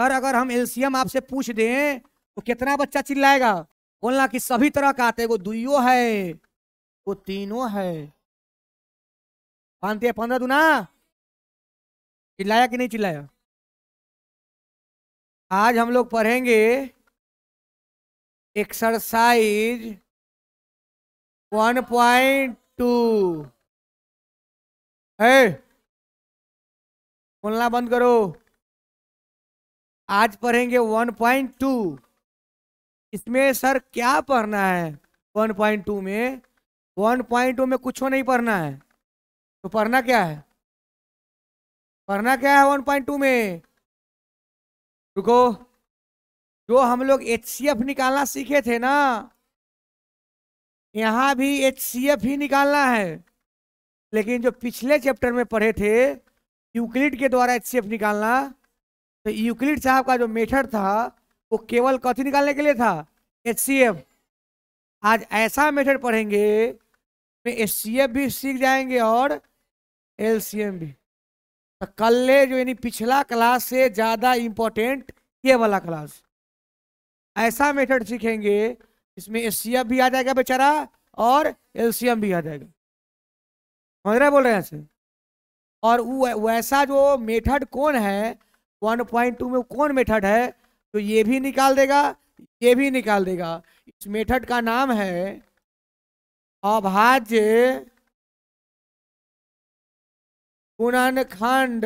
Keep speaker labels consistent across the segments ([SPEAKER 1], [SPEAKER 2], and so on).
[SPEAKER 1] Sir अगर हम LCM आपसे पूछ दें तो कितना बच्चा चिल्लाएगा बोलना कि सभी तरह का आते है वो दुइयो है वो तीनों है
[SPEAKER 2] मानते हैं पंद्रह दुना चिल्लाया कि नहीं चिल्लाया आज हम लोग पढ़ेंगे एक्सरसाइज वन पॉइंट टू है बोलना बंद करो
[SPEAKER 1] आज पढ़ेंगे 1.2 इसमें सर क्या पढ़ना है 1.2 में 1.2 में कुछ नहीं पढ़ना है तो पढ़ना क्या है पढ़ना क्या है 1.2 में रुको जो हम लोग एच निकालना सीखे थे ना यहाँ भी एच ही निकालना है लेकिन जो पिछले चैप्टर में पढ़े थे यूक्लिड के द्वारा एच निकालना तो यूक्लिड साहब का जो मेथड था वो केवल कथी निकालने के लिए था एच आज ऐसा मेथड पढ़ेंगे एच तो भी सीख जाएंगे और एल भी तो कल जो यानी पिछला क्लास से ज़्यादा इम्पोर्टेंट ये वाला क्लास ऐसा मेथड सीखेंगे इसमें एस भी आ जाएगा बेचारा और एम भी आ जाएगा समझ रहे बोल रहे हैं से और वैसा जो मेथड कौन है वन पॉइंट टू में कौन मेथड है तो ये भी निकाल देगा ये भी निकाल देगा इस मेथड का नाम है अभाज्य
[SPEAKER 2] गुणनखंड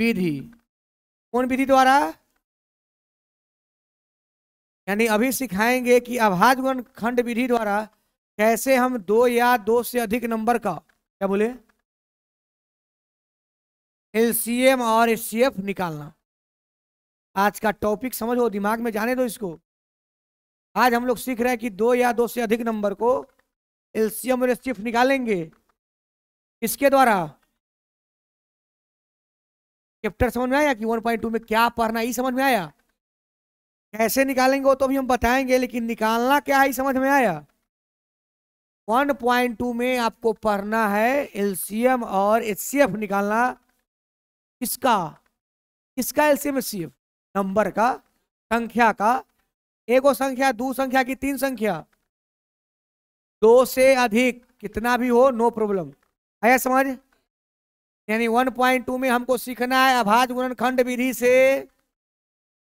[SPEAKER 2] विधि
[SPEAKER 1] कौन विधि द्वारा यानी अभी सिखाएंगे कि अभाज्य गुणनखंड विधि द्वारा कैसे हम दो या दो से अधिक नंबर का क्या बोले एलसीएम और एचसीएफ निकालना आज का टॉपिक समझो दिमाग में जाने दो इसको आज हम लोग सीख रहे हैं कि दो या दो से अधिक नंबर को एलसीएम और एचसीएफ निकालेंगे इसके द्वारा चैप्टर समझ में आया कि 1.2 में क्या पढ़ना ये समझ में आया कैसे निकालेंगे वो तो भी हम बताएंगे लेकिन निकालना क्या है समझ में आया 1.2 में आपको पढ़ना है एलसीएम और एचसीएफ निकालना किसका किसका एलसीएम एचसीएफ नंबर का संख्या का एगो संख्या दो संख्या की तीन संख्या दो से अधिक कितना भी हो नो प्रॉब्लम आया समझ यानी वन पॉइंट टू में हमको सीखना है अभाज गुणन खंड विधि से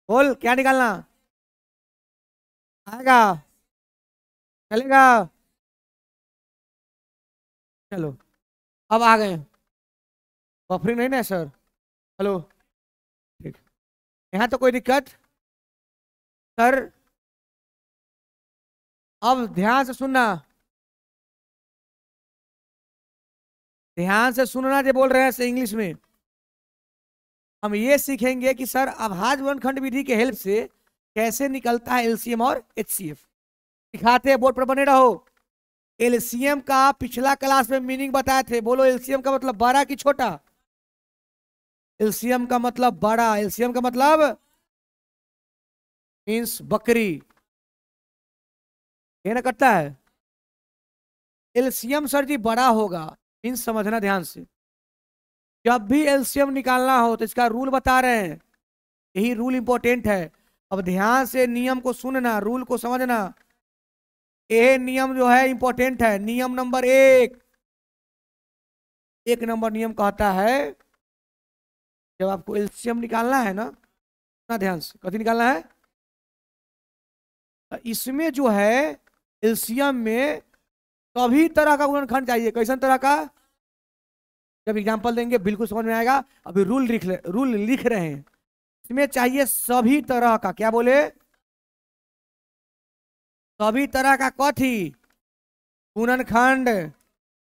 [SPEAKER 1] बोल क्या निकालना आएगा
[SPEAKER 2] चलेगा चलो अब आ गए बफरी नहीं ना सर हेलो ठीक यहाँ तो कोई दिक्कत सर अब ध्यान से सुनना
[SPEAKER 1] ध्यान से सुनना जो बोल रहे हैं इंग्लिश में हम ये सीखेंगे कि सर अभाज वनखंड विधि के हेल्प से कैसे निकलता है एलसीएम और एचसीएफ सिखाते हैं बोर्ड पर बने रहो एलसीएम का पिछला क्लास में मीनिंग बताए थे बोलो एलसीएम का मतलब बड़ा कि छोटा एल्सियम का मतलब बड़ा एल्सियम का मतलब मीन्स बकरी ये ना कटता है एल्सियम सर जी बड़ा होगा मीन्स समझना ध्यान से जब भी एल्सियम निकालना हो तो इसका रूल बता रहे हैं यही रूल इंपॉर्टेंट है अब ध्यान से नियम को सुनना रूल को समझना यह नियम जो है इंपॉर्टेंट है नियम नंबर एक एक नंबर नियम कहता है जब आपको एलसीएम निकालना है ना इतना ध्यान से कभी निकालना है इसमें जो है एल्सियम में सभी तरह का गुणनखंड चाहिए कैसन तरह का जब एग्जाम्पल देंगे बिल्कुल समझ में आएगा अभी रूल लिख रूल लिख रहे हैं इसमें चाहिए सभी तरह का क्या बोले सभी तरह का कथी गुणनखंड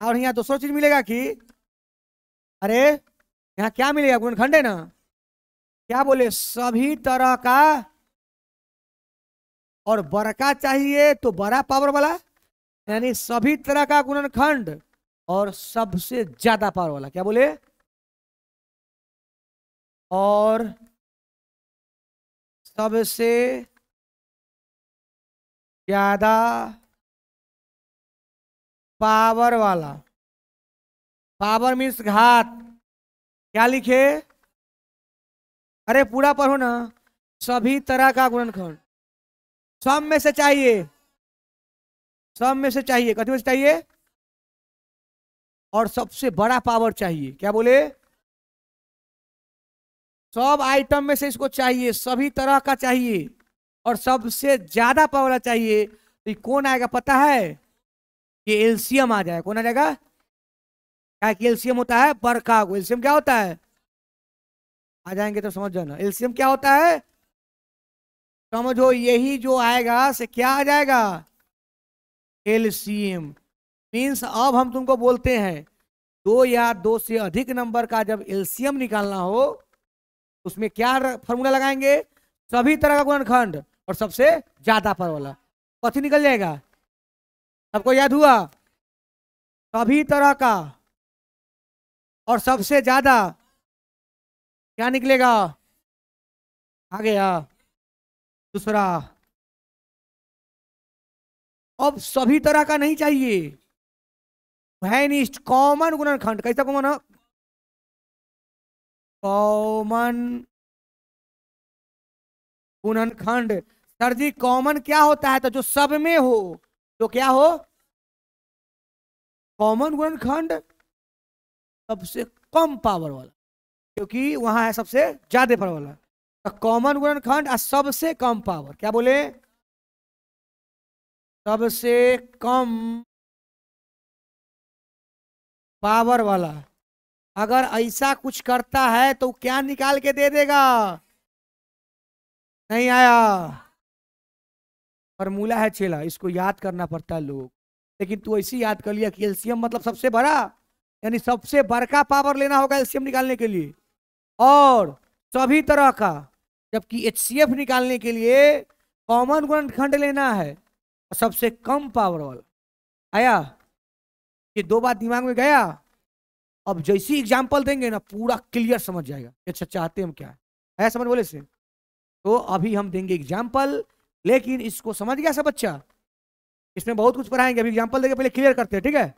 [SPEAKER 1] और यहाँ दूसरा चीज मिलेगा कि अरे यहाँ क्या मिलेगा गुणखंड है ना क्या बोले सभी तरह का और बड़का चाहिए तो बड़ा पावर वाला यानी सभी तरह का गुणनखंड और सबसे ज्यादा पावर वाला क्या बोले और
[SPEAKER 2] सबसे ज्यादा पावर वाला
[SPEAKER 1] पावर मीन्स घात क्या लिखे अरे पूरा पढ़ो ना सभी तरह का गुणनखंड सब में से चाहिए सब में से चाहिए कथी में से चाहिए और सबसे बड़ा पावर चाहिए क्या बोले सब आइटम में से इसको चाहिए सभी तरह का चाहिए और सबसे ज्यादा पावर चाहिए तो कौन आएगा पता है कि एल्सियम आ जाएगा कौन आ जाएगा क्या एल्सियम होता है को एल्सियम क्या होता है आ जाएंगे तो समझ जाना एल्सियम क्या होता है समझो यही जो आएगा से क्या आ जाएगा एल्सियम मीन्स अब हम तुमको बोलते हैं दो या दो से अधिक नंबर का जब एल्सियम निकालना हो उसमें क्या फॉर्मूला लगाएंगे सभी तरह का गुणनखंड और सबसे ज्यादा पर वाला कथी निकल जाएगा सबको याद हुआ सभी तरह का
[SPEAKER 2] और सबसे ज्यादा क्या निकलेगा आ गया दूसरा अब सभी तरह का नहीं चाहिए वैनिस्ट कॉमन गुणनखंड कैसा कॉमन है कॉमन
[SPEAKER 1] गुणनखंड सर जी कॉमन क्या होता है तो जो सब में हो तो क्या हो कॉमन गुणनखंड सबसे कम पावर वाला क्योंकि वहां है सबसे ज्यादा पावर वाला कॉमन खंड और सबसे कम पावर क्या बोले सबसे कम पावर वाला अगर ऐसा कुछ करता है तो क्या निकाल के दे देगा नहीं आया फॉर्मूला है चेला इसको याद करना पड़ता है लोग लेकिन तू ऐसी याद कर लिया कि एल्सियम मतलब सबसे बड़ा यानी सबसे बड़का पावर लेना होगा एलसीएम निकालने के लिए और सभी तरह का जबकि एच निकालने के लिए कॉमन गुणखंड लेना है और सबसे कम पावर वाला आया ये दो बात दिमाग में गया अब जैसी एग्जाम्पल देंगे ना पूरा क्लियर समझ जाएगा अच्छा चाहते हम क्या है आया समझ बोले से तो अभी हम देंगे एग्जाम्पल लेकिन इसको समझ गया सब बच्चा इसमें बहुत कुछ पढ़ाएंगे अभी एग्जाम्पल देंगे पहले क्लियर करते हैं ठीक है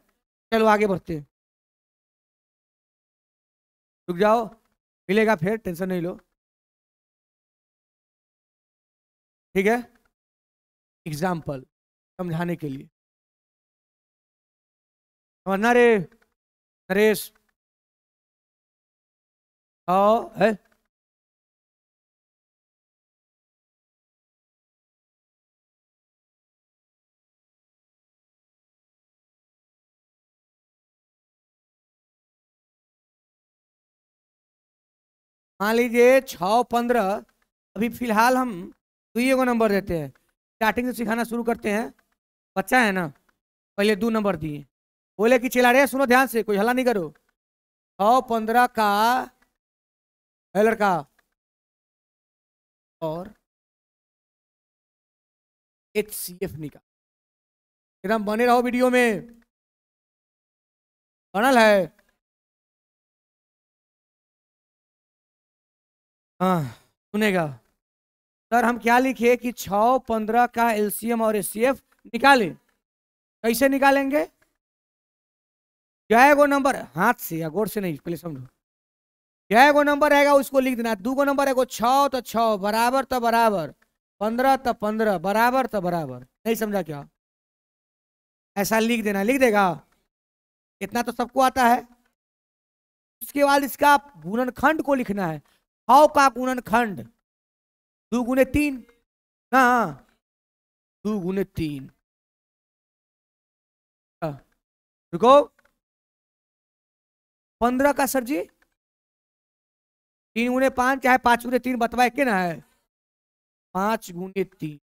[SPEAKER 1] चलो आगे बढ़ते हैं
[SPEAKER 2] रुक जाओ मिलेगा फिर टेंशन नहीं लो ठीक है एग्जाम्पल समझाने के लिए समझना रे नरेश आओ है मान लीजिए छः पंद्रह
[SPEAKER 1] अभी फिलहाल हम दो तो को नंबर देते हैं स्टार्टिंग से सिखाना शुरू करते हैं बच्चा है ना पहले दो नंबर दिए बोले कि चिल्ला रहे सुनो ध्यान से कोई हला नहीं करो छ पंद्रह का है लड़का
[SPEAKER 2] और एच सी एफ निकाल एकदम बने रहो वीडियो में बनल है हाँ
[SPEAKER 1] सुनेगा सर हम क्या लिखे कि छ पंद्रह का एलसीएम और एसीएफ निकाले कैसे निकालेंगे क्या गो नंबर हाथ से या गोर से नहीं पहले समझो क्या गो नंबर रहेगा उसको लिख देना दो गो नंबर गो छ तो छ बराबर तो बराबर पंद्रह तो पंद्रह बराबर तो बराबर नहीं समझा क्या ऐसा लिख देना लिख देगा इतना तो सबको आता है उसके बाद इसका गुणनखंड को लिखना है हौ का गुणन खंड दू गुने तीन कहा हाँ। दू गुने तीन
[SPEAKER 2] हाँ। रुको पंद्रह का सर जी तीन गुने पांच क्या है पांच गुने तीन बतवाए
[SPEAKER 1] के ना है पांच गुने तीन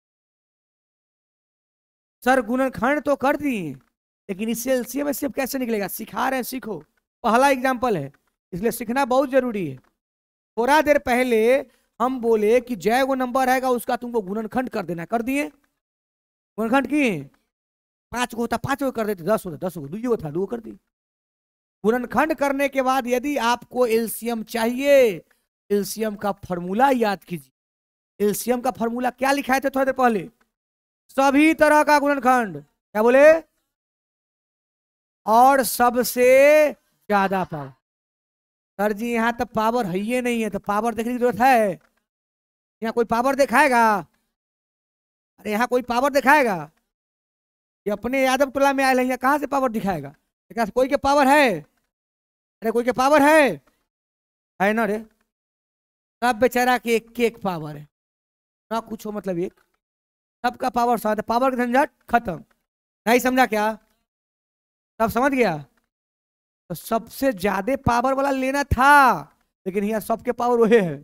[SPEAKER 1] सर गुणन खंड तो कर दिए लेकिन इससे एलसीएम में सिर्फ कैसे निकलेगा सिखा रहे हैं सीखो पहला एग्जाम्पल है इसलिए सीखना बहुत जरूरी है थोड़ा देर पहले हम बोले कि जय वो नंबर आएगा उसका तुमको गुणनखंड कर देना कर दिए गुणनखंड किए पांच को होता पांच को कर देते दस होता दस गो दुई था दो कर दिए गुणनखंड करने के बाद यदि आपको एल्सियम चाहिए एल्सियम का फॉर्मूला याद कीजिए एल्सियम का फॉर्मूला क्या लिखाए थे थोड़ी देर पहले सभी तरह का गुणनखंड क्या बोले और सबसे ज्यादा पावर सर जी यहाँ तो पावर है ही नहीं है तो पावर देखने की जरूरत है यहाँ कोई पावर दिखाएगा अरे यहाँ कोई पावर दिखाएगा ये अपने यादव टोला में आए हैं यहाँ कहाँ से पावर दिखाएगा क्या कोई के पावर है अरे कोई के पावर है है ना रे सब बेचारा के एक एक पावर है ना कुछ हो मतलब एक सबका पावर साथ पावर का झंझट खत्म नहीं समझा क्या सब समझ गया तो सबसे ज्यादा पावर वाला लेना था लेकिन यहाँ सबके पावर वही है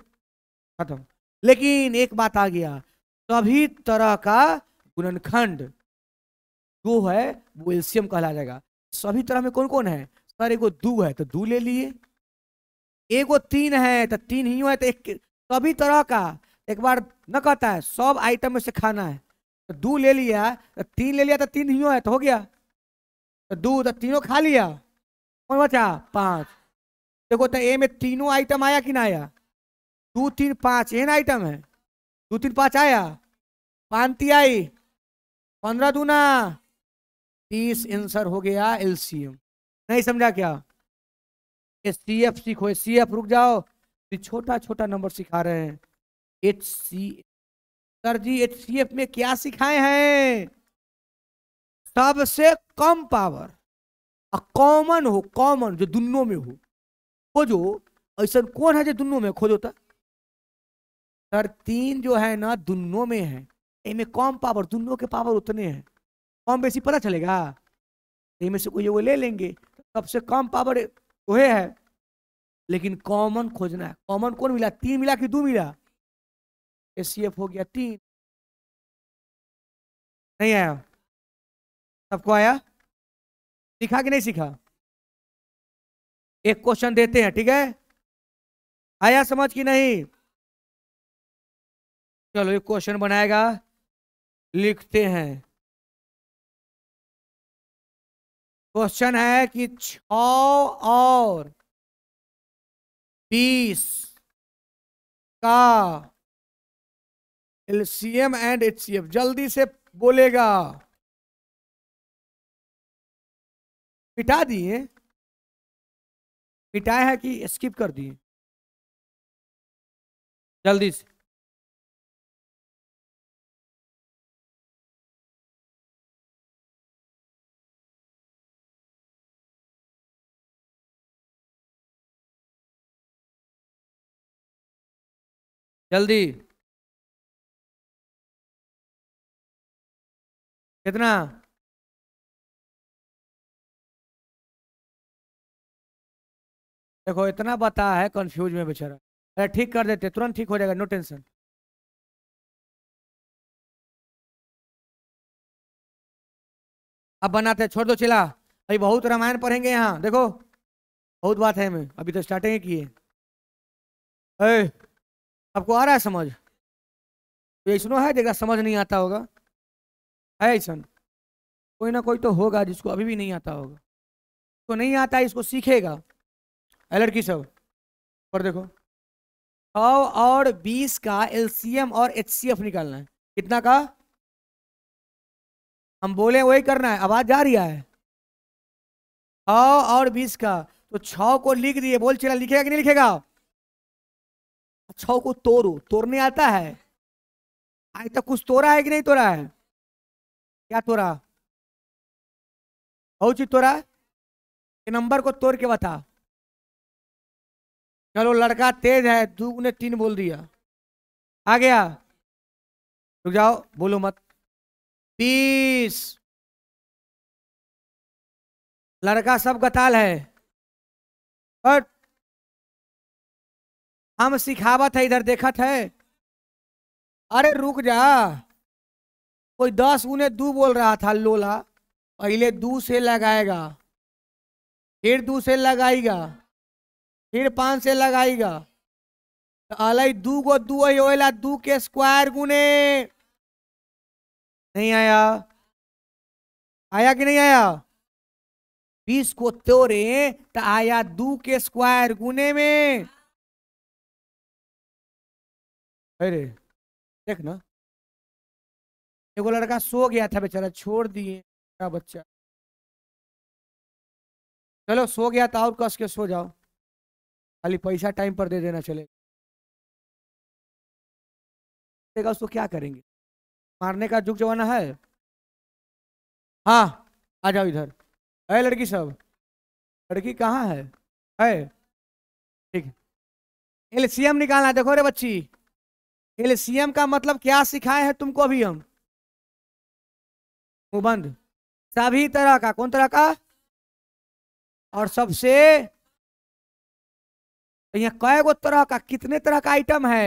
[SPEAKER 1] खत्म लेकिन एक बात आ गया सभी तरह का गुणनखंड जो है वो एल्सियम कहला जाएगा सभी तरह में कौन कौन है सर एगो दू है तो दू ले लिए एगो तीन है तो तीन ही है तो एक सभी तरह का एक बार न कहता है सब आइटम में से खाना है तो दू ले लिया तो तीन ले लिया तो तीन ही है तो हो गया तो दू तो तीनों खा लिया कौन बचा पांच देखो तो ए में तीनों आइटम आया कि ना आया दो तीन पांच एन आइटम है दो तीन पांच आया पांति आई पंद्रह दूना तीस आंसर हो गया एलसीएम नहीं समझा क्या सी एफ सीखो सी एफ रुक जाओ छोटा छोटा नंबर सिखा रहे हैं H C sir ji H C F में क्या सिखाए हैं सबसे कम पावर कॉमन हो कॉमन जो दुनों में हो खोजो ऐसा कौन है जो दुनों में खोजो सर तो? तीन जो है ना दुनो में है इनमें कॉम पावर दोनों के पावर उतने हैं कॉम बेसी पता चलेगा इनमें से कोई वो ले लेंगे सबसे कम पावर वह है लेकिन कॉमन खोजना है कॉमन कौन मिला तीन मिला कि दो मिला
[SPEAKER 2] एस हो गया तीन नहीं आया सबको आया सीखा कि नहीं सीखा एक क्वेश्चन देते हैं ठीक है आया समझ कि नहीं चलो एक क्वेश्चन बनाएगा लिखते हैं क्वेश्चन है कि छ और बीस का एलसीएम एंड एचसीएफ जल्दी से बोलेगा मिटा दिए पिटाया है कि स्किप कर दिए जल्दी से जल्दी कितना देखो इतना बता है कंफ्यूज में बेचारा अरे ठीक कर देते तुरंत ठीक हो जाएगा नो टेंशन
[SPEAKER 1] अब बनाते छोड़ दो चिला अभी बहुत रामायण पढ़ेंगे यहाँ देखो बहुत बात है हमें अभी तो स्टार्टिंग ही किए आपको आ रहा है समझ सुनो है जगह समझ नहीं आता होगा है ऐसा कोई ना कोई तो होगा जिसको अभी भी नहीं आता होगा तो नहीं आता इसको सीखेगा है लड़की सब और देखो सौ और बीस का एल और एच निकालना है कितना का हम बोले वही करना है आवाज जा रही है सौ और बीस का तो छ को लिख दिए बोल चला लिखेगा कि नहीं लिखेगा तो छ को तोड़ो तोड़ने आता है आज तक कुछ तोड़ा है कि नहीं तोड़ा है क्या तोड़ा
[SPEAKER 2] बहुत चीज तोड़ा नंबर को तोड़ के बता चलो लड़का तेज है तू उन्हें तीन बोल दिया आ गया रुक जाओ बोलो मत तीस लड़का सब गताल है और हम सिखावत है इधर देखत है
[SPEAKER 1] अरे रुक जा कोई दस गुने दू बोल रहा था लोला पहले दू से लगाएगा फिर दू से लगाएगा फिर पाँच से लगाएगा तो अलै दू गो दू ओला दू के स्क्वायर गुने नहीं आया आया कि नहीं आया बीस को तोरे तो आया
[SPEAKER 2] दू के स्क्वायर गुने में अरे देख ना एक लड़का सो गया था बेचारा छोड़ दिए बच्चा चलो सो गया था और कस के सो जाओ खाली पैसा टाइम पर दे देना चलेगा उसको क्या करेंगे मारने का जुग जमाना है हाँ आ जाओ इधर है लड़की सब लड़की कहाँ है है ठीक है एलसीएम निकालना देखो रे बच्ची
[SPEAKER 1] एलसीएम का मतलब क्या सिखाए हैं तुमको अभी हम मुबंध सभी तरह का कौन तरह का और सबसे तो यहाँ कै गो तरह का कितने तरह का आइटम है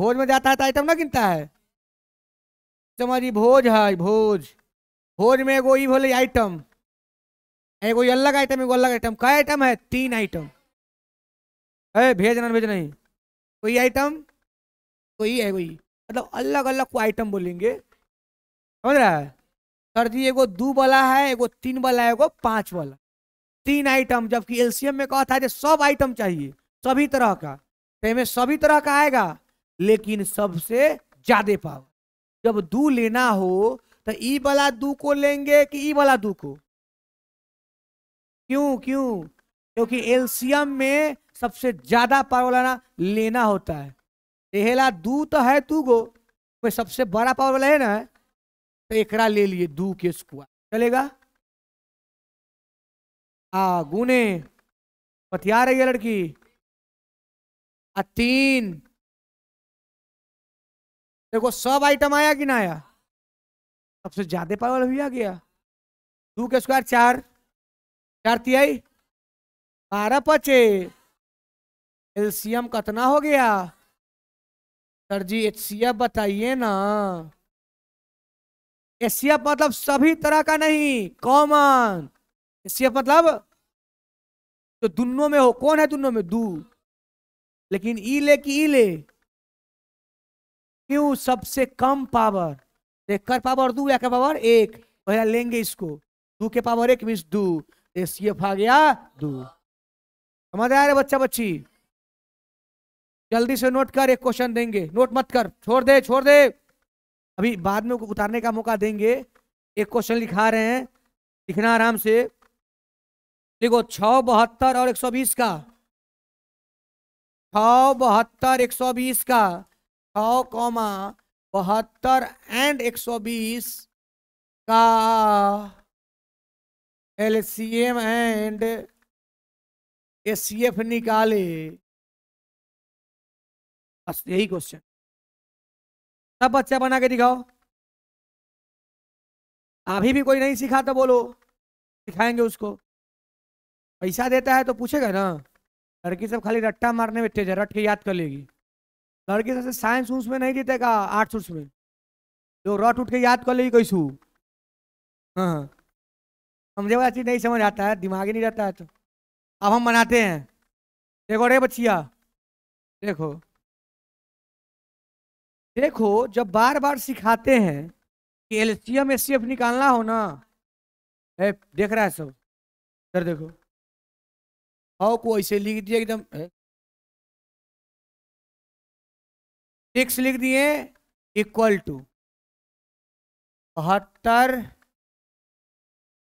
[SPEAKER 1] भोज में जाता है तो आइटम ना गिनता है समझी भोज है भोज भोज में एगो ई भोले आइटम एगो अलग आइटम एगो अलग आइटम क्या आइटम है तीन आइटम है भेज ना भेज नहीं कोई आइटम कोई है कोई मतलब अलग अलग को आइटम बोलेंगे समझ रहा है सर जी एगो दो वाला है एगो तीन वाला है एगो पाँच वाला तीन आइटम जबकि एलसीएम में कहा था जो सब आइटम चाहिए सभी तरह का तो इसमें सभी तरह का आएगा लेकिन सबसे ज्यादा पावर जब दू लेना हो तो ई वाला दू को लेंगे कि ई वाला दू को क्यों क्यों क्योंकि एल्शियम में सबसे ज्यादा पावर वाला लेना होता है पहला दू तो है तू गो कोई सबसे बड़ा पावर वाला है ना तो एकरा ले लिए दू के स्क्वायर चलेगा आ
[SPEAKER 2] गुने पतिया रही है लड़की आ तीन देखो सब आइटम आया कि ना आया
[SPEAKER 1] सबसे ज्यादा भी आ गया टू के स्क्वायर चार चार तिहाई बारह पचे एलसीएम कितना हो गया सर जी एच बताइए ना एसीएफ मतलब सभी तरह का नहीं कॉमन सिर्फ मतलब जो तो में हो कौन है दुनो में दू लेकिन ई ले कि ई ले क्यों सबसे कम पावर देख कर पावर दू या का पावर एक पहला लेंगे इसको दू के पावर एक मीन्स दू सी एफ आ गया दू समझ आ रहे बच्चा बच्ची जल्दी से नोट कर एक क्वेश्चन देंगे नोट मत कर छोड़ दे छोड़ दे अभी बाद में उतारने का मौका देंगे एक क्वेश्चन लिखा रहे हैं लिखना आराम से देखो छ बहत्तर और एक सौ बीस का छ बहत्तर एक सौ बीस का छ कौमा बहत्तर एंड एक सौ बीस का एम एंड
[SPEAKER 2] एफ निकाले बस यही क्वेश्चन सब बच्चा बना के दिखाओ
[SPEAKER 1] अभी भी कोई नहीं सीखा तो बोलो सिखाएंगे उसको पैसा देता है तो पूछेगा ना लड़की सब खाली रट्टा मारने में तेज है रट के याद कर लेगी लड़की सबसे साइंस उस में नहीं का आर्ट्स उस में जो रट उठ के याद कर लेगी कैसू हाँ, हाँ समझे वाला चीज़ नहीं समझ आता है दिमाग ही नहीं रहता है तो अब हम मनाते हैं देखो रे बच्चिया देखो देखो जब बार बार सिखाते हैं कि एल सी एम निकालना हो ना ए, देख रहा है सब सर देखो
[SPEAKER 2] हाउ को ऐसे लिख दिया एकदम सिक्स लिख दिए इक्वल टू बहत्तर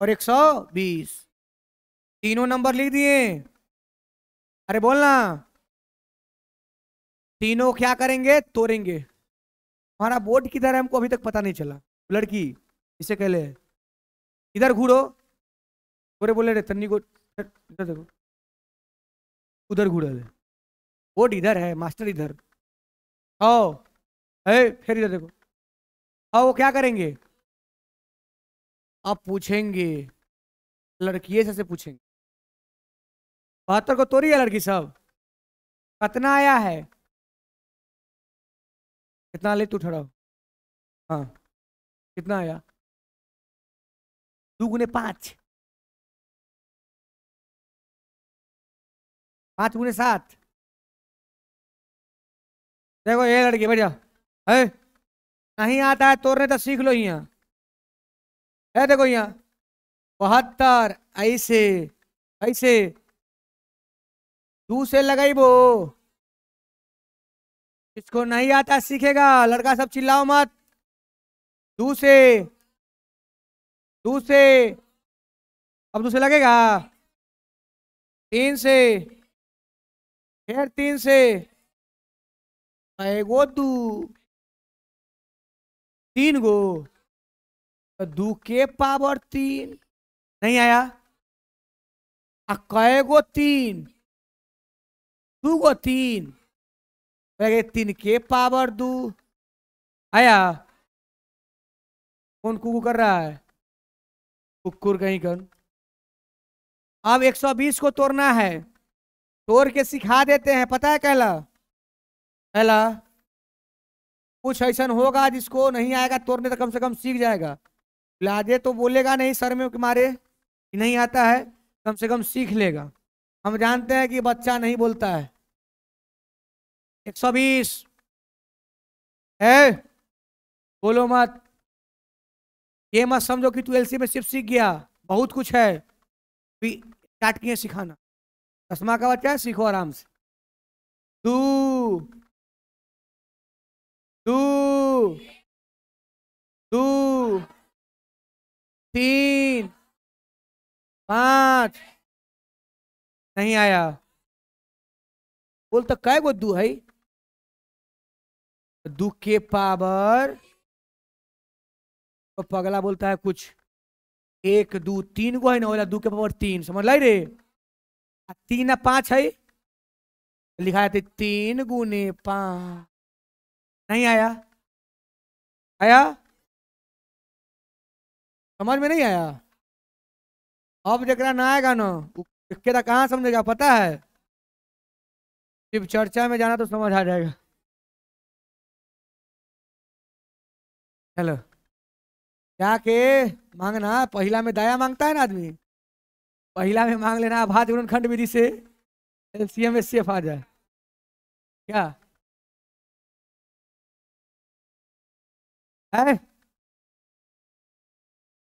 [SPEAKER 2] और एक सौ बीस
[SPEAKER 1] तीनों नंबर लिख दिए अरे बोलना तीनों क्या करेंगे तोड़ेंगे हमारा बोर्ड किधर है हमको अभी तक पता नहीं चला लड़की इसे कहले इधर घूरो बोरे बोले रे तन्नी को
[SPEAKER 2] देखो उधर घुड़ल है वोट इधर है मास्टर इधर आओ है फिर इधर देखो आओ वो क्या करेंगे आप पूछेंगे लड़किए से, से पूछेंगे बहत्तर को तोड़ी है लड़की सब कितना आया है कितना ले तू ठहरा हाँ कितना आया दू गुने पाँच पाँच गुने सात
[SPEAKER 1] देखो ये लड़की बढ़िया है नहीं आता है तोड़ने तो सीख लो यहाँ है देखो यहाँ बहत्तर ऐसे
[SPEAKER 2] ऐसे दू से लगाई वो
[SPEAKER 1] इसको नहीं आता सीखेगा लड़का सब चिल्लाओ मत दू से दू से अब दूसरे लगेगा
[SPEAKER 2] तीन से फिर तीन से गो दू तीन गो तो दू के पावर तीन नहीं आया आ कै गो तीन दू गो तीन तीन के पावर दू आया
[SPEAKER 1] कौन कुकू कर रहा है कुकुर कहीं कर अब 120 को तोड़ना है तोड़ के सिखा देते हैं पता है कहला कहला कुछ ऐसा होगा जिसको नहीं आएगा तोड़ने तो कम से कम सीख जाएगा लादे तो बोलेगा नहीं सर में मारे नहीं आता है कम से कम सीख लेगा हम जानते हैं कि बच्चा नहीं बोलता है एक सौ
[SPEAKER 2] बीस है बोलो मत
[SPEAKER 1] ये मत समझो कि तू एलसी में सिर्फ सीख गया बहुत कुछ है भी स्टार्ट किए सिखाना चश्मा का बच्चा है सीखो आराम से तू
[SPEAKER 2] तू तू तीन पांच नहीं आया बोल तो कै गो दू है
[SPEAKER 1] दू के पावर तो पगला बोलता है कुछ एक दू तीन गो है ना बोला दू के पावर तीन समझ लाई रे तीन पांच है लिखा जाते तीन गुने
[SPEAKER 2] पांच नहीं आया आया समझ में नहीं आया अब जरा ना आएगा ना केरा कहाँ समझेगा पता है सिर्फ चर्चा में जाना तो समझ आ जाएगा चलो
[SPEAKER 1] जाके मांगना पहला में दया मांगता है ना आदमी पहला में मांग लेना भात विवरण खंड विधि से L C M S C F आ जाए क्या
[SPEAKER 2] है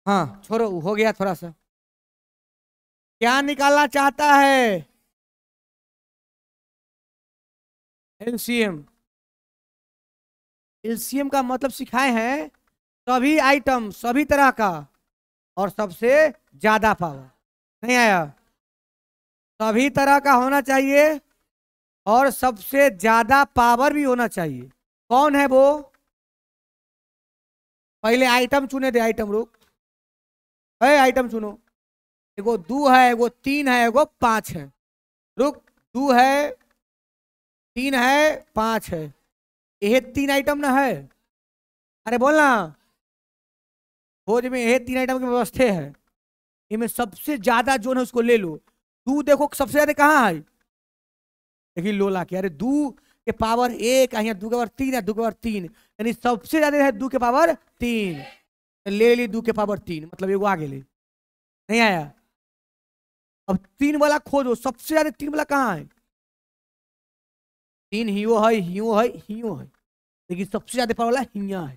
[SPEAKER 2] हाँ छोड़ो हो गया थोड़ा सा क्या निकालना चाहता है एलसीएम
[SPEAKER 1] एलसीएम का मतलब सिखाए हैं सभी आइटम सभी तरह का और सबसे ज्यादा पावर नहीं आया सभी तरह का होना चाहिए और सबसे ज्यादा पावर भी होना चाहिए कौन है वो पहले आइटम चुने थे आइटम रुक अरे आइटम चुनो एगो दो है एगो तीन है एगो पांच है रुक दो है तीन है पांच है यह तीन आइटम ना है अरे बोलना भोज में यह तीन आइटम की व्यवस्था है इनमें सबसे ज्यादा जो है उसको ले लो दू देखो सबसे ज्यादा कहाँ है देखिए लोला के अरे दू के पावर एक यहाँ दू के पावर तीन है दू के पावर तीन यानी सबसे ज्यादा है दू के पावर तीन ले ली दू के पावर तीन मतलब एगो आगे ले नहीं आया अब तीन वाला खोजो सबसे ज्यादा तीन वाला कहाँ है तीन ही है ही है ही है लेकिन सबसे ज्यादा पावर वाला हिया है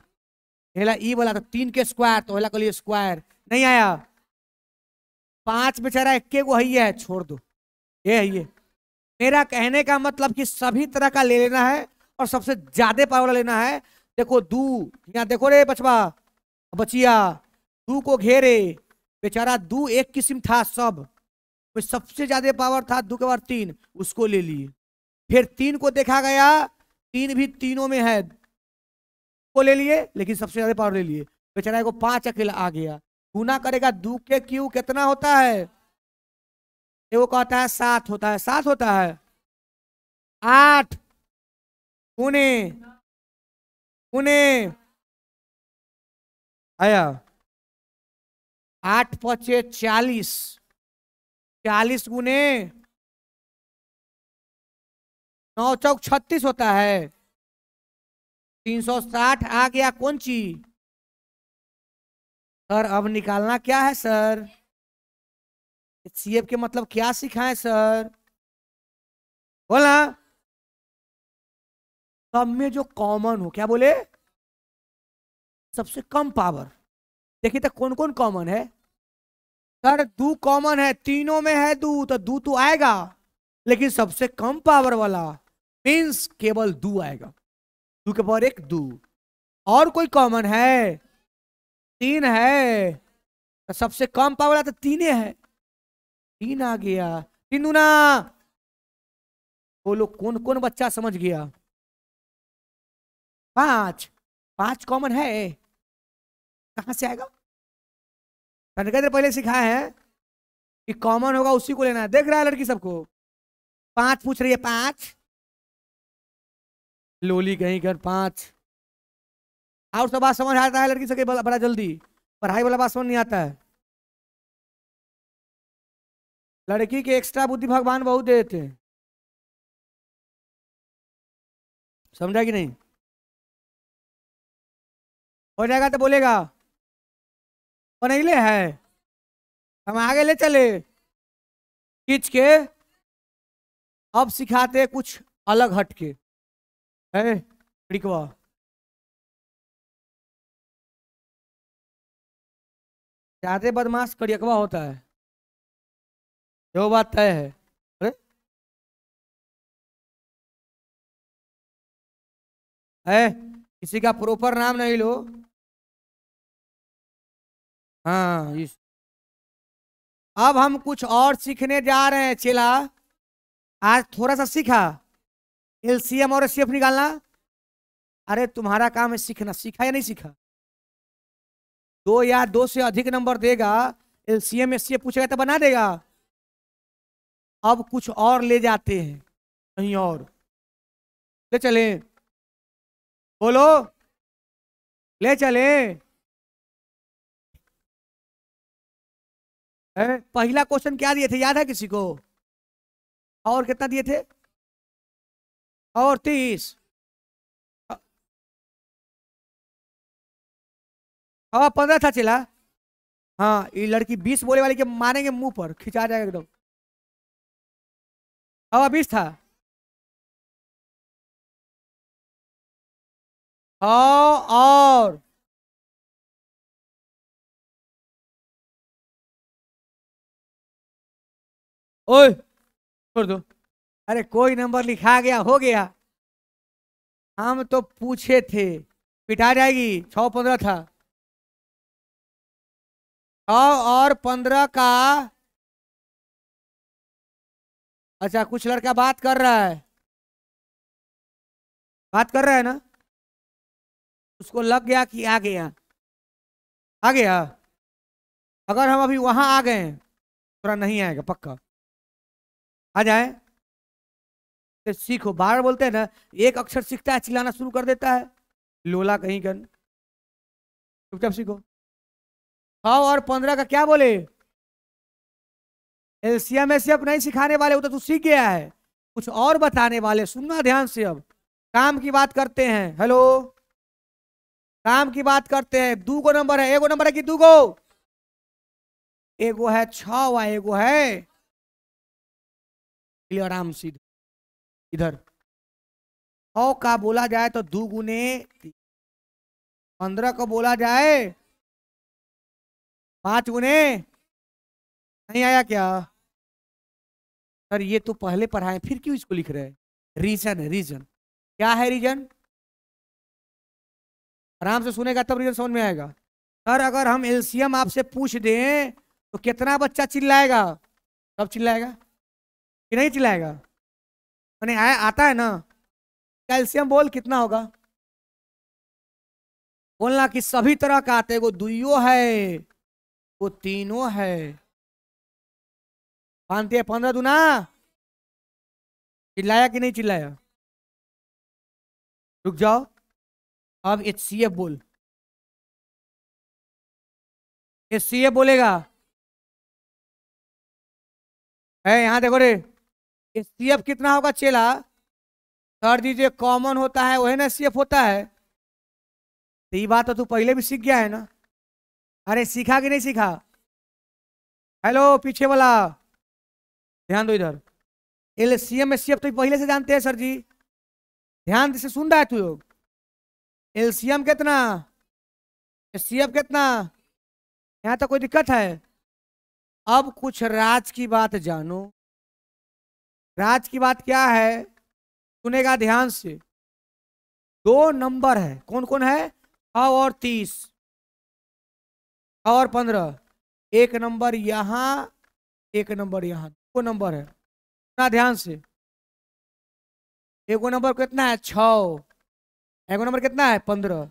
[SPEAKER 1] पहला ई वाला था तीन के स्क्वायर तो पहला कहलिए स्क्वायर नहीं आया पांच बेचारा इक्के को है है छोड़ दो ये है ये मेरा कहने का मतलब कि सभी तरह का ले लेना है और सबसे ज्यादा पावर लेना है देखो दू यहाँ देखो रे बचवा बचिया दू को घेरे बेचारा दू एक किस्म था सब तो सबसे ज्यादा पावर था दू के बाद तीन उसको ले लिए फिर तीन को देखा गया तीन भी तीनों में है को ले लिए लेकिन सबसे ज्यादा पावर ले लिए बेचारा को पांच अकेला आ गया गुना करेगा दू के क्यू कितना होता है वो कहता है सात होता है सात होता है आठ
[SPEAKER 2] उने उने आया आठ पचे चालीस चालीस गुने नौ चौक छत्तीस होता है तीन सौ साठ आ गया कौन चीज सर अब निकालना क्या है सर सी के मतलब क्या सिखाए सर बोला
[SPEAKER 1] सब में जो कॉमन हो क्या बोले सबसे कम पावर देखिए तो कौन कौन कॉमन है सर दू कॉमन है तीनों में है दू तो दू तो आएगा लेकिन सबसे कम पावर वाला मीन्स केवल दू आएगा दू के पावर एक दू और कोई कॉमन है तीन है तो सबसे कम पावर तो तीन है तीन आ गया तीन बोलो कौन कौन बच्चा समझ गया
[SPEAKER 2] पांच पांच कॉमन है कहा से आएगा ने पहले सिखाया है कि कॉमन होगा उसी को लेना है
[SPEAKER 1] देख रहा है लड़की सबको पांच पूछ रही है पांच लोली कहीं कर पांच और सब बात समझ आता है लड़की सके बड़ा जल्दी
[SPEAKER 2] पढ़ाई वाला बात समझ नहीं आता है लड़की के एक्स्ट्रा बुद्धि भगवान बहुत दे देते हैं समझा कि नहीं हो जाएगा तो बोलेगा पनैले है हम आगे ले चले खींच के अब सिखाते कुछ अलग हट के है रिकवा ज्यादा बदमाश करियकवा होता है जो बात तय है अरे है किसी का प्रॉपर नाम नहीं लो
[SPEAKER 1] हाँ इस अब हम कुछ और सीखने जा रहे हैं चेला आज थोड़ा सा सीखा एलसीएम और एस निकालना अरे तुम्हारा काम है सीखना सीखा या नहीं सीखा दो या दो से अधिक नंबर देगा एलसीएम एससीएम पूछेगा तो बना देगा अब कुछ और ले जाते हैं कहीं और ले चले
[SPEAKER 2] बोलो ले चले ए? पहला क्वेश्चन क्या दिए थे याद है किसी को और कितना दिए थे और तीस हाँ पंद्रह था चिल्ला हाँ ये लड़की बीस बोले वाली के मारेंगे मुंह पर खिंचा जाएगा एकदम हवा बीस था हाँ और
[SPEAKER 1] ओए छोड़ दो अरे कोई नंबर लिखा गया हो गया हम तो पूछे थे पिटा जाएगी छ पंद्रह था
[SPEAKER 2] और पंद्रह का अच्छा कुछ लड़का बात कर रहा है बात कर रहा है ना उसको लग गया कि आ गया आ गया अगर हम अभी वहां आ गए थोड़ा नहीं आएगा पक्का आ जाए तो सीखो बार बोलते हैं ना एक अक्षर सीखता है चिल्लाना शुरू कर देता है लोला कहीं कर चुपचाप सीखो
[SPEAKER 1] हाँ और पंद्रह का क्या बोले एलसीएम अब नहीं सिखाने वाले वो तो तू सीख गया है कुछ और बताने वाले सुनना ध्यान से अब काम की बात करते हैं हेलो काम की बात करते हैं दू गो नंबर है एगो नंबर है कि दू गो एगो है छो एगो है
[SPEAKER 2] क्लियर आराम सीध इधर हौ का बोला जाए तो दू गुने पंद्रह को बोला जाए पांच गुने नहीं आया क्या
[SPEAKER 1] सर ये तो पहले पढ़ाए फिर क्यों इसको लिख रहे हैं रीजन है रीजन क्या है रीजन आराम से सुनेगा तब रीजन समझ में आएगा सर अगर हम एलसीएम आपसे पूछ दें तो कितना बच्चा चिल्लाएगा कब चिल्लाएगा कि नहीं चिल्लाएगा मैंने आया आता है ना कैल्शियम बोल कितना होगा बोलना कि सभी तरह का आते वो दुइयो
[SPEAKER 2] है वो तीनों है पानती है पंद्रह दूना चिल्लाया कि नहीं चिल्लाया रुक जाओ अब एच सी एफ बोल एच सी एफ बोलेगा है
[SPEAKER 1] यहाँ देखो रे एच सी एफ कितना होगा चेला सर जी जो कॉमन होता है वही ना सी एफ होता है तो ये बात तो तू पहले भी सीख गया है ना अरे सीखा कि नहीं सीखा हेलो पीछे वाला ध्यान दो इधर L C M S C F तो पहले से जानते हैं सर जी ध्यान से सुन रहा है तू लोग एल सी एम कितना एस सी एफ कितना यहाँ तक तो कोई दिक्कत है अब कुछ राज की बात जानो राज की बात क्या है सुनेगा ध्यान से दो नंबर है कौन कौन है छ और तीस और पंद्रह एक नंबर यहाँ एक नंबर यहाँ दो नंबर है ना ध्यान से एगो नंबर कितना है छो एगो नंबर कितना है पंद्रह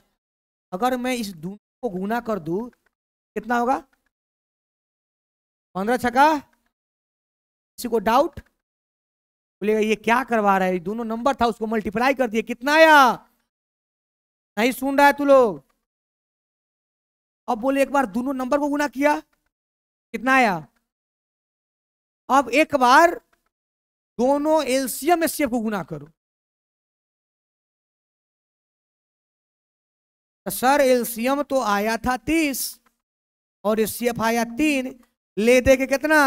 [SPEAKER 1] अगर मैं इस दोनों को गुना कर दू कितना होगा पंद्रह छका किसी को डाउट बोलेगा ये क्या करवा रहा है दोनों नंबर था उसको मल्टीप्लाई कर दिए कितना आया नहीं सुन रहा है तू लोग अब बोले एक
[SPEAKER 2] बार दोनों नंबर को गुना किया कितना आया अब एक बार दोनों एल्सियम एसीएफ को गुना करो सर एल्सियम तो आया था तीस
[SPEAKER 1] और एसीएफ आया तीन ले दे के कितना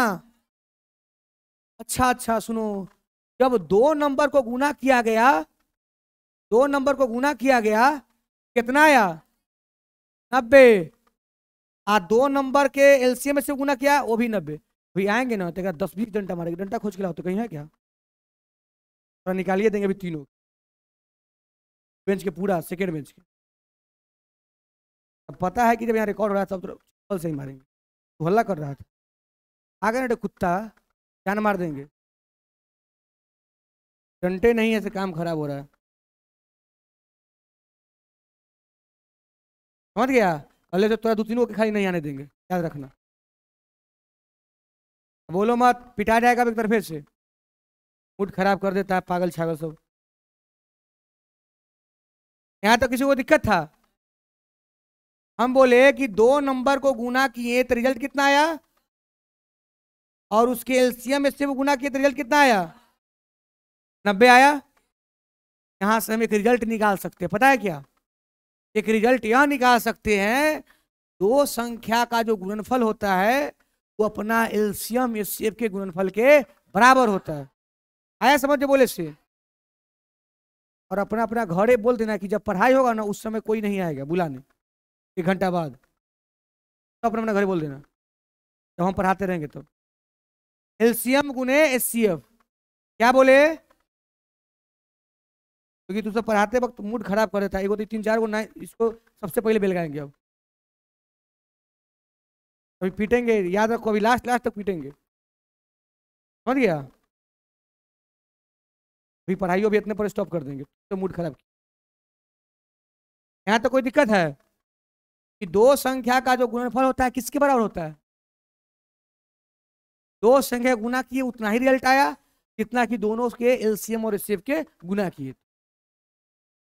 [SPEAKER 1] अच्छा अच्छा सुनो जब दो नंबर को गुना किया गया दो नंबर को गुना किया गया कितना आया नब्बे आ हाँ, दो नंबर के एलसीएम में से गुना किया वो भी नब्बे अभी आएंगे ना तो दस बीस डंटा मारेंगे डंटा खोज के लाओ तो कहीं है क्या थोड़ा निकालिए देंगे अभी तीनों बेंच के पूरा सेकेंड बेंच के अब पता है कि जब यहाँ रिकॉर्ड हो रहा था तब तो से ही मारेंगे तो हल्ला कर रहा था आगे ना तो कुत्ता जान मार
[SPEAKER 2] देंगे डंटे नहीं ऐसे काम खराब हो रहा है समझ गया अगले से तुरा दो तीनों के खाली नहीं आने देंगे याद रखना बोलो मत पिटा जाएगा एक तरफे से मूड खराब कर देता है पागल छागल सब
[SPEAKER 1] यहाँ तक तो किसी को दिक्कत था हम बोले कि दो नंबर को गुना किए तो रिजल्ट कितना आया और उसके एलसीएम एस को गुना किए तो रिजल्ट कितना आया नब्बे आया यहाँ से हम एक रिजल्ट निकाल सकते पता है क्या एक रिजल्ट यह निकाल सकते हैं दो संख्या का जो गुणनफल होता है वो अपना एल्सियम इस के गुणनफल के बराबर होता है आया समझ बोले से और अपना अपना घरे बोल देना कि जब पढ़ाई होगा ना उस समय कोई नहीं आएगा बुलाने एक घंटा बाद तो अपना अपना घरे बोल देना जब हम पढ़ाते रहेंगे तो एल्सियम गुने एस क्या बोले क्योंकि तू सब पढ़ाते वक्त मूड खराब कर देता है एगो तो तीन चार गो ना इसको सबसे पहले बेलगाएंगे अब अभी पीटेंगे याद रखो अभी लास्ट लास्ट तक तो पीटेंगे समझ गया
[SPEAKER 2] अभी पढ़ाइयों भी इतने पर स्टॉप कर देंगे तो मूड खराब यहाँ तो कोई दिक्कत है कि दो संख्या का जो गुणनफल
[SPEAKER 1] होता है किसके बराबर होता है दो संख्या गुना किए उतना ही रिजल्ट आया कितना कि दोनों के एलसीएम और एस के गुना किए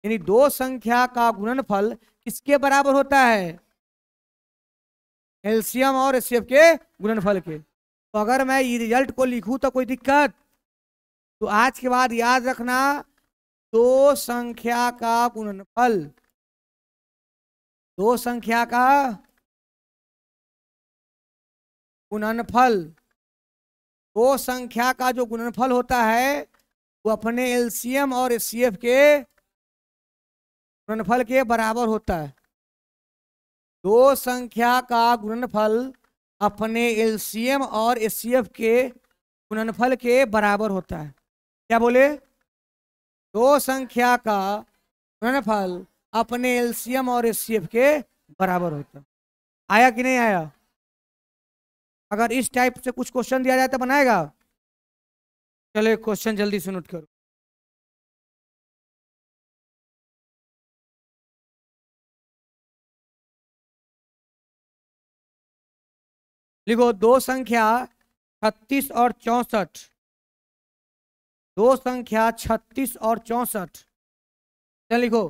[SPEAKER 1] यानी दो संख्या का गुणनफल किसके बराबर होता है एलसीएम और एस के गुणनफल के तो अगर मैं ये रिजल्ट को लिखूं तो कोई दिक्कत तो आज के बाद याद रखना दो संख्या का गुणनफल दो संख्या का गुणनफल दो संख्या का जो गुणनफल होता है वो अपने एलसीएम और एस के गुणनफल के बराबर होता है दो संख्या का गुणनफल अपने एलसीएम और एस के गुणनफल के बराबर होता है क्या बोले दो संख्या का गुणनफल अपने एलसीएम और एस के बराबर होता है आया कि नहीं आया अगर इस टाइप से कुछ क्वेश्चन दिया जाए तो बनाएगा
[SPEAKER 2] चलो एक क्वेश्चन जल्दी से नोट करो
[SPEAKER 1] लिखो दो संख्या छत्तीस और चौसठ दो संख्या छत्तीस और चौसठ क्या लिखो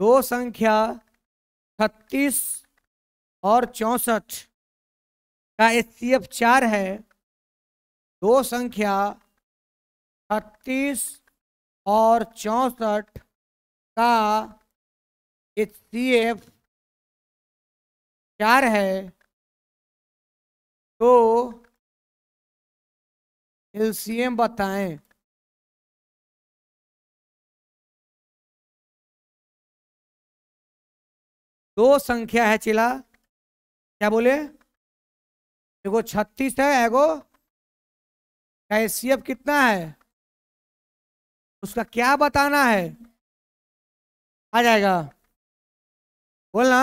[SPEAKER 1] दो संख्या छत्तीस और चौसठ का एच सी एफ चार है दो संख्या छत्तीस और चौसठ
[SPEAKER 2] का एच सी एफ चार है तो एलसीएम बताएं दो संख्या है चिला क्या बोले एगो छत्तीस है एगो कैसीएफ कितना है उसका क्या बताना है
[SPEAKER 1] आ जाएगा बोलना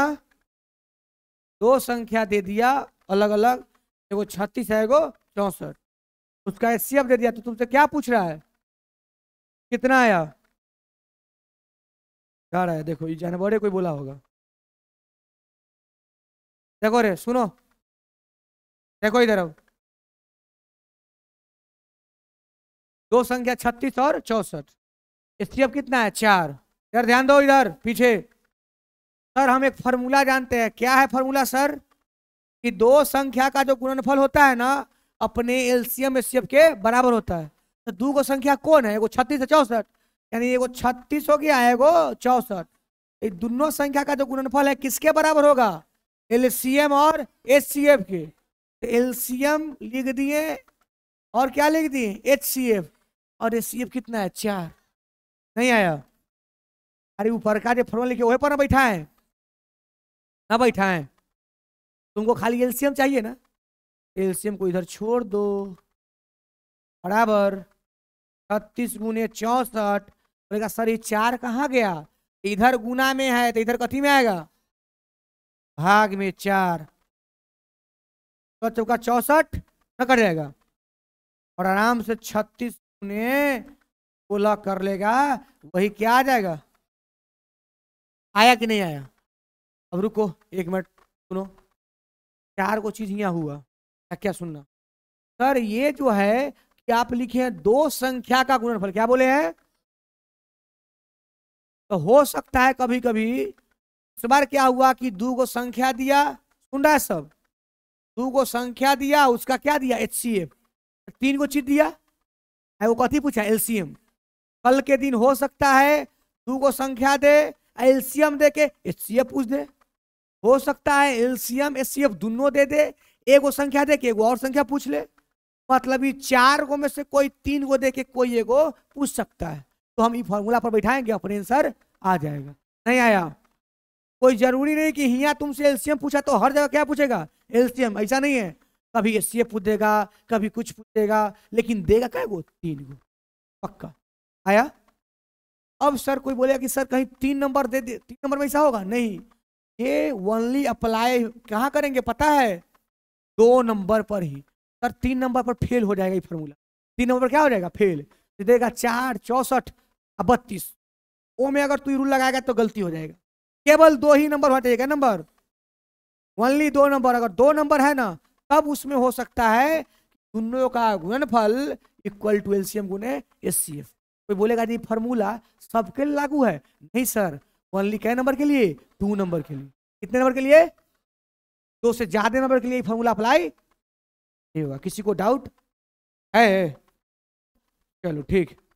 [SPEAKER 1] दो संख्या दे दिया अलग अलग एगो छत्तीस है गो चौसठ उसका एस दे दिया तो तुमसे क्या पूछ रहा है कितना आया
[SPEAKER 2] क्या रहा है देखो ये जानवर कोई बोला होगा देखो रे सुनो देखो इधर अब
[SPEAKER 1] दो संख्या छत्तीस और चौसठ अब कितना है चार इधर ध्यान दो इधर पीछे सर हम एक फॉर्मूला जानते हैं क्या है फॉर्मूला सर कि दो संख्या का जो गुणनफल होता है ना अपने एलसीएम एसीएफ के बराबर होता है तो दो गो संख्या कौन है एगो छत्तीस है चौसठ यानी एगो छत्तीस हो गया है एगो चौसठ दोनों संख्या का जो गुणनफल है किसके बराबर होगा एलसीएम और एचसीएफ के तो एलसीएम लिख दिए और क्या लिख दिए एचसीएफ और एचसीएफ कितना है चार नहीं आया अरे ऊपर का जो फॉर्मल लिखे वही पर ना बैठा है ना बैठा है तुमको खाली एल्शियम चाहिए ना एल्शियम को इधर छोड़ दो बराबर छत्तीस गुने चौसठ बोलेगा सर ये चार कहाँ गया इधर गुना में है तो इधर कथी में आएगा भाग में चार तो चौका तो चौसठ न कट जाएगा और आराम से छत्तीस गुने सोलह कर लेगा वही क्या आ जाएगा आया कि नहीं आया अब रुको एक मिनट सुनो चार को चीज यहाँ हुआ क्या क्या सुनना सर ये जो है कि आप लिखे हैं दो संख्या का गुणनफल क्या बोले हैं तो हो सकता है कभी कभी इस बार क्या हुआ कि दो को संख्या दिया सुन रहा है सब दो को संख्या दिया उसका क्या दिया एच सी एफ तीन को चीज दिया है वो कथी पूछा एम कल के दिन हो सकता है दो को संख्या दे एलसीएम दे के एच सी एफ पूछ दे हो सकता है एलसीएम एफ दोनों दे दे एक वो संख्या दे के एगो और संख्या पूछ ले मतलब ये चार गो में से कोई तीन गो दे के कोई एगो पूछ सकता है तो हम ये फॉर्मूला पर बैठाएंगे अपने आंसर आ जाएगा नहीं आया कोई जरूरी नहीं कि हिया तुमसे एलसीएम पूछा तो हर जगह क्या पूछेगा एलसीएम ऐसा नहीं है कभी एस सी पूछ देगा कभी कुछ पूछ देगा लेकिन देगा क्या गो तीन गो पक्का आया अब सर कोई बोलेगा कि सर कहीं तीन नंबर दे दे तीन नंबर में ऐसा होगा नहीं ये ओनली अप्लाई कहाँ करेंगे पता है दो नंबर पर ही सर तीन नंबर पर फेल हो जाएगा ये फॉर्मूला तीन नंबर पर क्या हो जाएगा फेल देगा चार चौसठ और बत्तीस ओ में अगर तू रूल लगाएगा तो गलती हो जाएगा केवल दो ही नंबर होना चाहिए नंबर ओनली दो नंबर अगर दो नंबर है ना तब उसमें हो सकता है दोनों का गुणनफल इक्वल टू एलसीएम गुने एस कोई बोलेगा जी फॉर्मूला सबके लागू है नहीं सर ओनली कै नंबर के लिए टू नंबर के लिए कितने नंबर के लिए दो से ज्यादा नंबर के लिए फॉर्मूला अप्लाई नहीं होगा किसी को डाउट है
[SPEAKER 2] चलो ठीक है